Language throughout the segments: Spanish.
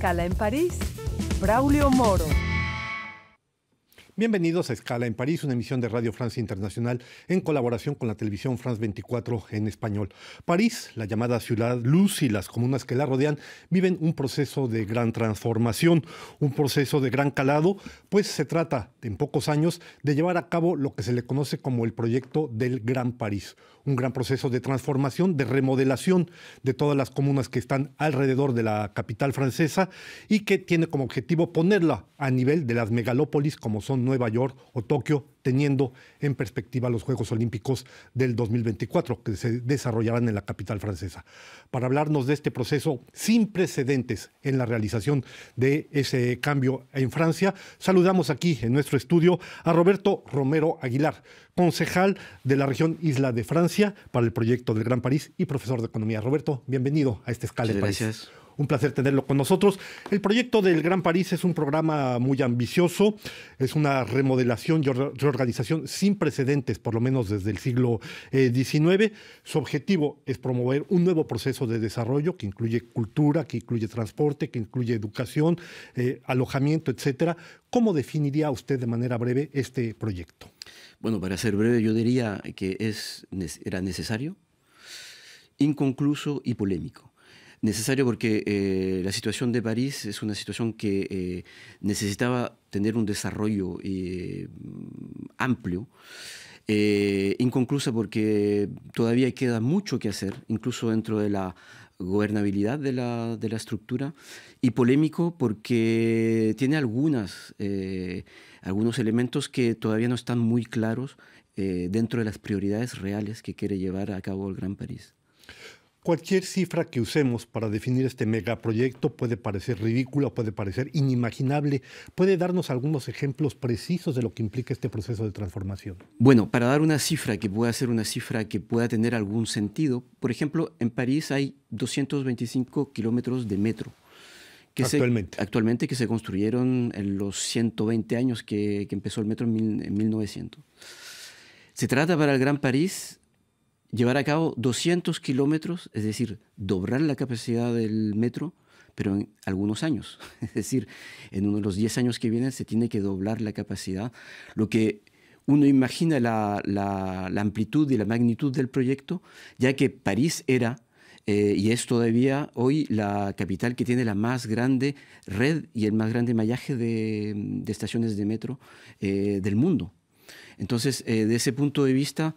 escala en París, Braulio Moro. Bienvenidos a Escala en París, una emisión de Radio Francia Internacional en colaboración con la televisión France 24 en español. París, la llamada ciudad luz y las comunas que la rodean viven un proceso de gran transformación, un proceso de gran calado, pues se trata en pocos años de llevar a cabo lo que se le conoce como el proyecto del Gran París, un gran proceso de transformación, de remodelación de todas las comunas que están alrededor de la capital francesa y que tiene como objetivo ponerla a nivel de las megalópolis como son Nueva York o Tokio, teniendo en perspectiva los Juegos Olímpicos del 2024 que se desarrollarán en la capital francesa. Para hablarnos de este proceso sin precedentes en la realización de ese cambio en Francia, saludamos aquí en nuestro estudio a Roberto Romero Aguilar, concejal de la región Isla de Francia para el proyecto del Gran París y profesor de economía. Roberto, bienvenido a este escala. Gracias. París un placer tenerlo con nosotros. El proyecto del Gran París es un programa muy ambicioso, es una remodelación y reorganización sin precedentes, por lo menos desde el siglo XIX. Eh, Su objetivo es promover un nuevo proceso de desarrollo que incluye cultura, que incluye transporte, que incluye educación, eh, alojamiento, etc. ¿Cómo definiría usted de manera breve este proyecto? Bueno, para ser breve, yo diría que es, era necesario, inconcluso y polémico necesario porque eh, la situación de París es una situación que eh, necesitaba tener un desarrollo eh, amplio. inconclusa porque todavía queda mucho que hacer, incluso dentro de la gobernabilidad de la, estructura, y polémico porque tiene algunos elementos que todavía no están muy claros dentro de las prioridades reales que quiere llevar a cabo el Gran París. Cualquier cifra que usemos para definir este megaproyecto puede parecer ridícula, puede parecer inimaginable. ¿Puede darnos algunos ejemplos precisos de lo que implica este proceso de transformación? Bueno, para dar una cifra que pueda ser una cifra que pueda tener algún sentido, por ejemplo, en París hay 225 kilómetros de metro. Que actualmente. actualmente que se construyeron en los 120 años que, empezó el metro en 1900. Se trata para el Gran París llevar a cabo 200 kilómetros, es decir, doblar la capacidad del metro, pero en algunos años. Es decir, en uno de los 10 años que vienen se tiene que doblar la capacidad. Lo que uno imagina la, la, amplitud y la magnitud del proyecto, ya que París era eh, y es todavía hoy la capital que tiene la más grande red y el más grande mallaje de, de estaciones de metro eh, del mundo. Entonces, eh, de ese punto de vista,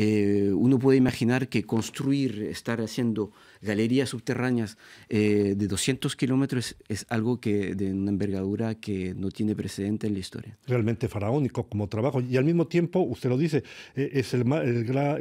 eh, uno puede imaginar que construir, estar haciendo galerías subterráneas eh, de 200 kilómetros es algo que de una envergadura que no tiene precedente en la historia. Realmente faraónico como trabajo y al mismo tiempo, usted lo dice, eh, es el,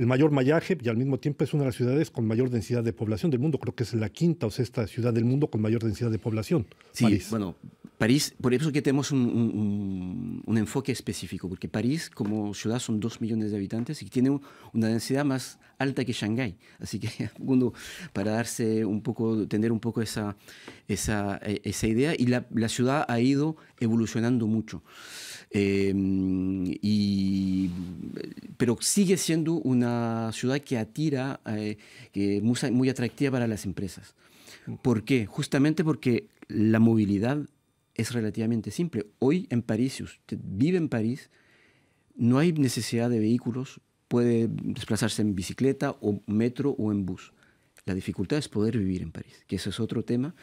mayor mayaje y al mismo tiempo es una de las ciudades con mayor densidad de población del mundo. Creo que es la quinta o sexta ciudad del mundo con mayor densidad de población. Sí, bueno, París, por eso que tenemos un, enfoque específico, porque París como ciudad son dos millones de habitantes y tiene una densidad más alta que Shanghái. Así que para darse un poco, tener un poco esa, esa, e, esa idea. Y la, ciudad ha ido evolucionando mucho. Em, y, pero sigue siendo una ciudad que atira, eh, que muy, muy atractiva para las empresas. ¿Por qué? Justamente porque la movilidad es relativamente simple. Hoy en París, si usted vive en París, no hay necesidad de vehículos, puede desplazarse en bicicleta o metro o en bus. La dificultad es poder vivir en París, que eso es otro tema,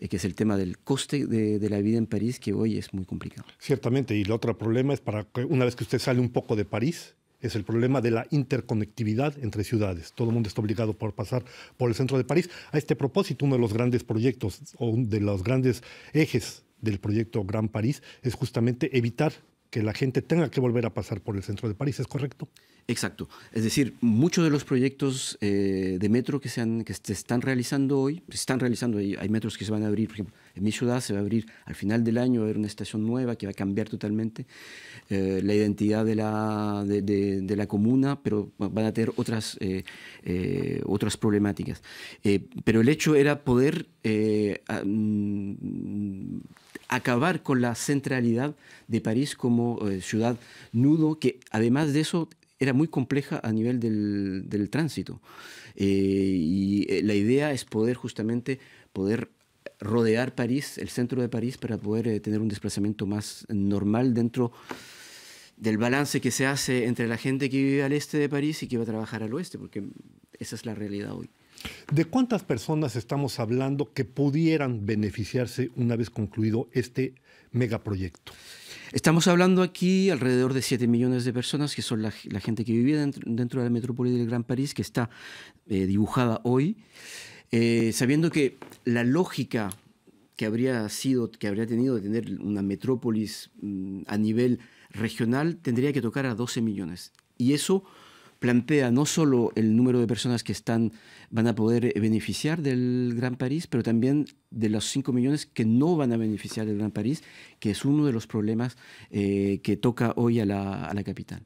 eh, que es el tema del coste de, la vida en París, que hoy es muy complicado. Ciertamente, y el otro problema es para que una vez que usted sale un poco de París, es el problema de la interconectividad entre ciudades. Todo el mundo está obligado por pasar por el centro de París. A este propósito, uno de los grandes proyectos o de los grandes ejes del proyecto Gran París es justamente evitar que la gente tenga que volver a pasar por el centro de París, ¿es correcto? Exacto. Es decir, muchos de los proyectos eh, de metro que se, que se están realizando hoy, se están realizando, hay, metros que se van a abrir, por ejemplo, en mi ciudad se va a abrir al final del año, va a haber una estación nueva que va a cambiar totalmente eh, la identidad de la, de, la comuna, pero van a tener otras, eh, otras problemáticas. pero el hecho era poder acabar con la centralidad de París como eh, ciudad nudo, que además de eso era muy compleja a nivel del, tránsito. Eh, y eh, la idea es poder justamente poder rodear París, el centro de París, para poder tener un desplazamiento más normal dentro del balance que se hace entre la gente que vive al este de París y que va a trabajar al oeste, porque esa es la realidad hoy. ¿De cuántas personas estamos hablando que pudieran beneficiarse una vez concluido este megaproyecto? Estamos hablando aquí alrededor de 7 millones de personas, que son la, gente que vivía dentro, de la metrópolis del Gran París, que está eh, dibujada hoy, eh, sabiendo que la lógica que habría sido, que habría tenido de tener una metrópolis mm, a nivel regional tendría que tocar a 12 millones. Y eso plantea no solo el número de personas que están, van a poder eh, beneficiar del Gran París, pero también de los 5 millones que no van a beneficiar del Gran París, que es uno de los problemas eh, que toca hoy a la, a la capital.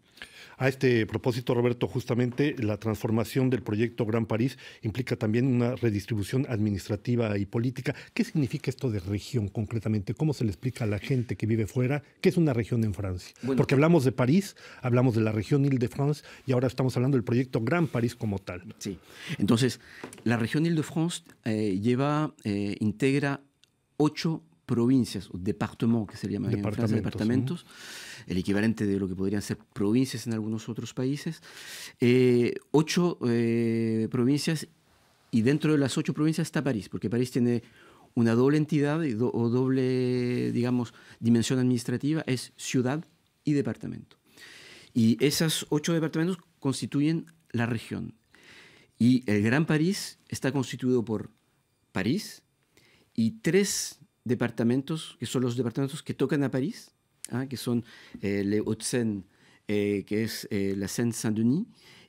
A este propósito, Roberto, justamente la transformación del proyecto Gran París implica también una redistribución administrativa y política. ¿Qué significa esto de región concretamente? ¿Cómo se le explica a la gente que vive fuera qué es una región en Francia? Porque pues hablamos de París, hablamos de la región ile de france y ahora estamos hablando del proyecto Gran París como tal. Sí. Entonces, la región Île-de-France eh, lleva, eh, integra ocho provincias o departamentos que se llaman departamentos, el equivalente de lo que podrían ser provincias en algunos otros países, eh, ocho eh, provincias y dentro de las ocho provincias está París, porque París tiene una doble entidad o doble, digamos, dimensión administrativa, es ciudad y departamento. Y esos ocho departamentos constituyen la región. Y el Gran París está constituido por París y tres departamentos, que son los departamentos que tocan a París, ¿ah? que son eh, le haut hauts seine eh, que es eh, la Seine-Saint-Denis,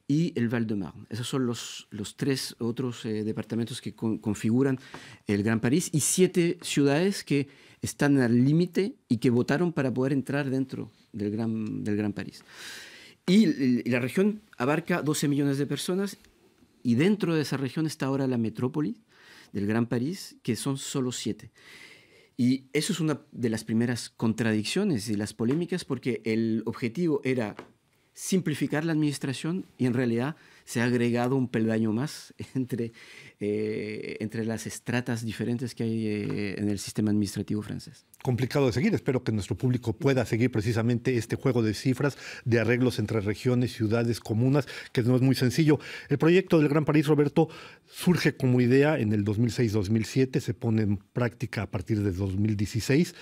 y el Val-de-Marne. Esos son los, los tres otros departamentos que configuran el Gran París y siete ciudades que están al límite y que votaron para poder entrar dentro del Gran, del gran París. Y la región abarca 12 millones de personas y dentro de esa región está ahora la metrópoli del Gran París, que son solo siete. Y eso es una de las primeras contradicciones y las polémicas porque el objetivo era simplificar la administración y en realidad se ha agregado un peldaño más entre, eh, entre las estratas diferentes que hay eh, en el sistema administrativo francés. Complicado de seguir. Espero que nuestro público pueda seguir precisamente este juego de cifras, de arreglos entre regiones, ciudades, comunas, que no es muy sencillo. El proyecto del Gran París, Roberto, surge como idea en el 2006-2007, se pone en práctica a partir de 2016.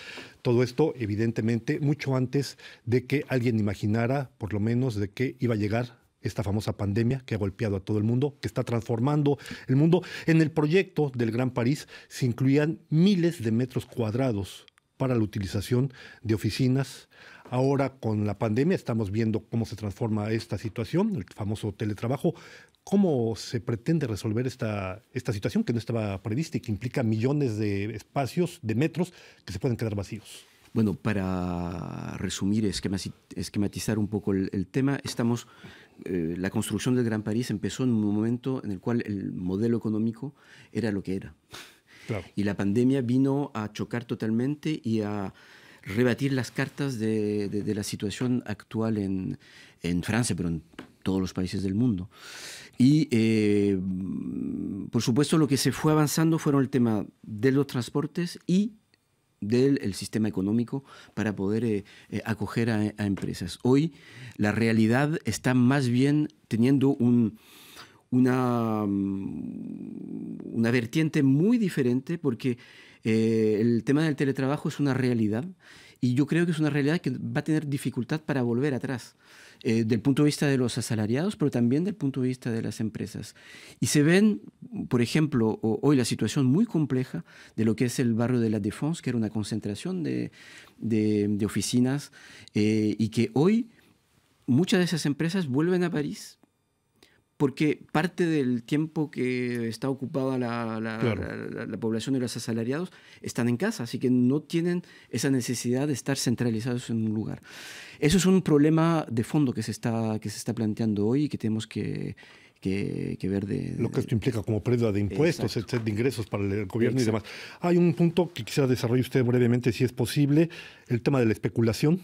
Todo esto, evidentemente, mucho antes de que alguien imaginara, por lo menos, de que iba a llegar esta famosa pandemia que ha golpeado a todo el mundo, que está transformando el mundo. En el proyecto del Gran París se incluían miles de metros cuadrados para la utilización de oficinas. Ahora con la pandemia estamos viendo cómo se transforma esta situación, el famoso teletrabajo. ¿Cómo se pretende resolver esta, esta situación que no estaba prevista y que implica millones de espacios, de metros que se pueden quedar vacíos? Bueno, para resumir, esquematizar un poco el, tema, estamos, eh, la construcción del Gran París empezó en un momento en el cual el modelo económico era lo que era. Claro. Y la pandemia vino a chocar totalmente y a rebatir las cartas de, la situación actual en, Francia, pero en todos los países del mundo. Y, eh, por supuesto, lo que se fue avanzando fueron el tema de los transportes y del sistema económico para poder eh, eh, acoger a, empresas. Hoy la realidad está más bien teniendo una, mm, una vertiente muy diferente porque eh, el tema del teletrabajo es una realidad y yo creo que es una realidad que va a tener dificultad para volver atrás, eh, del punto de vista de los asalariados, pero también del punto de vista de las empresas. Y se ven, por ejemplo, hoy la situación muy compleja de lo que es el barrio de la Défense, que era una concentración de, de, oficinas, eh, y que hoy muchas de esas empresas vuelven a París porque parte del tiempo que está ocupada la, población y los asalariados están en casa, así que no tienen esa necesidad de estar centralizados en un lugar. Eso es un problema de fondo que se está, que se está planteando hoy y que tenemos que, que, ver de, Lo que esto implica como pérdida de impuestos, de ingresos para el gobierno y demás. Hay un punto que quisiera desarrollar usted brevemente, si es posible, el tema de la especulación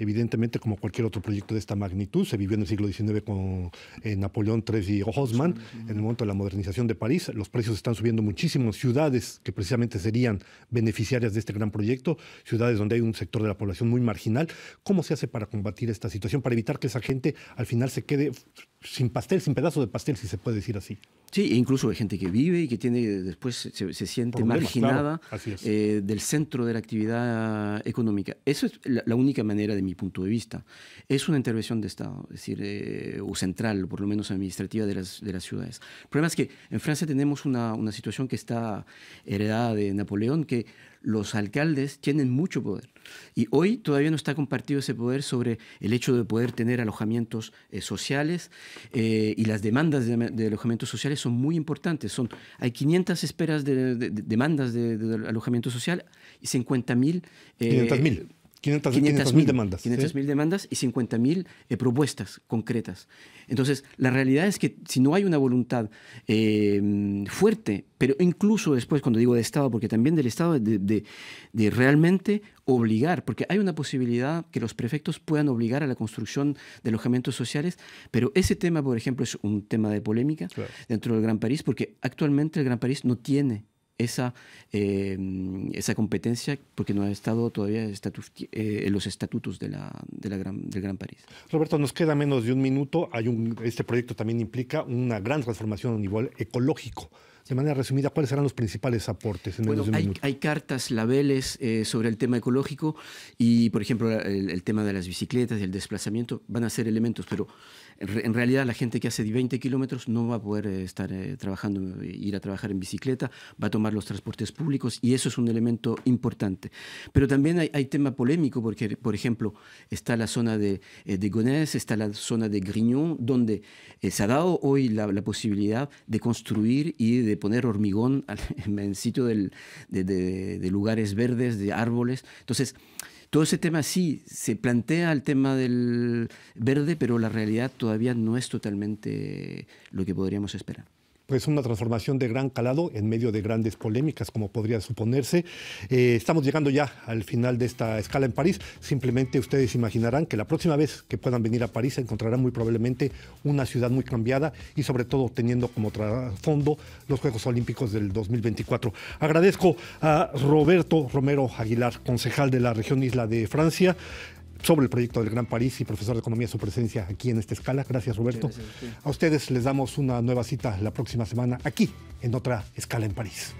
Evidentemente, como cualquier otro proyecto de esta magnitud, se vivió en el siglo XIX con eh, Napoleón III y Haussmann, en el momento de la modernización de París. Los precios están subiendo muchísimo. Ciudades que precisamente serían beneficiarias de este gran proyecto, ciudades donde hay un sector de la población muy marginal. ¿Cómo se hace para combatir esta situación, para evitar que esa gente al final se quede sin pastel, sin pedazo de pastel, si se puede decir así? Sí, e incluso hay gente que vive y que tiene después se, siente marginada eh, del centro de la actividad económica. Eso es la única manera de mi punto de vista. Es una intervención de Estado, es decir, eh, o central, por lo menos administrativa de las, de las ciudades. El problema es que en Francia tenemos una, una situación que está heredada de Napoleón, que los alcaldes tienen mucho poder. Y hoy todavía no está compartido ese poder sobre el hecho de poder tener alojamientos eh, sociales eh, y las demandas de, alojamientos sociales son muy importantes. Son, hay 500 esperas de, demandas de, alojamiento social y 50.000. 500.000. 500 mil demandas. 500.000 demandas y 50.000 eh, propuestas concretas. Entonces, la realidad es que si no hay una voluntad eh, fuerte, pero incluso después, cuando digo de Estado, porque también del Estado, de, realmente obligar, porque hay una posibilidad que los prefectos puedan obligar a la construcción de alojamientos sociales, pero ese tema, por ejemplo, es un tema de polémica dentro del Gran París, porque actualmente el Gran París no tiene esa, em, esa competencia porque no ha estado todavía eh, en los estatutos de del Gran París. Roberto, nos queda menos de un minuto. Hay un, este proyecto también implica una gran transformación a nivel ecológico de manera resumida, ¿cuáles serán los principales aportes? En hay, cartas, labeles eh, sobre el tema ecológico y, por ejemplo, el, tema de las bicicletas y el desplazamiento van a ser elementos, pero en, realidad la gente que hace 20 kilómetros no va a poder eh, estar eh, trabajando, ir a trabajar en bicicleta, va a tomar los transportes públicos y eso es un elemento importante. Pero también hay, tema polémico porque, por ejemplo, está la zona de, está la zona de Grignon, donde se ha dado hoy la posibilidad de construir y de poner hormigón en sitio de, de, lugares verdes, de árboles. Entonces, todo ese tema sí se plantea el tema del verde, pero la realidad todavía no es totalmente lo que podríamos esperar pues una transformación de gran calado en medio de grandes polémicas, como podría suponerse. Eh, estamos llegando ya al final de esta escala en París. Simplemente ustedes imaginarán que la próxima vez que puedan venir a París encontrarán muy probablemente una ciudad muy cambiada y sobre todo teniendo como trasfondo los Juegos Olímpicos del 2024. Agradezco a Roberto Romero Aguilar, concejal de la región Isla de Francia sobre el proyecto del Gran París y profesor de economía su presencia aquí en esta escala. Gracias Roberto. a ustedes les damos una nueva cita la próxima semana aquí en otra escala en París.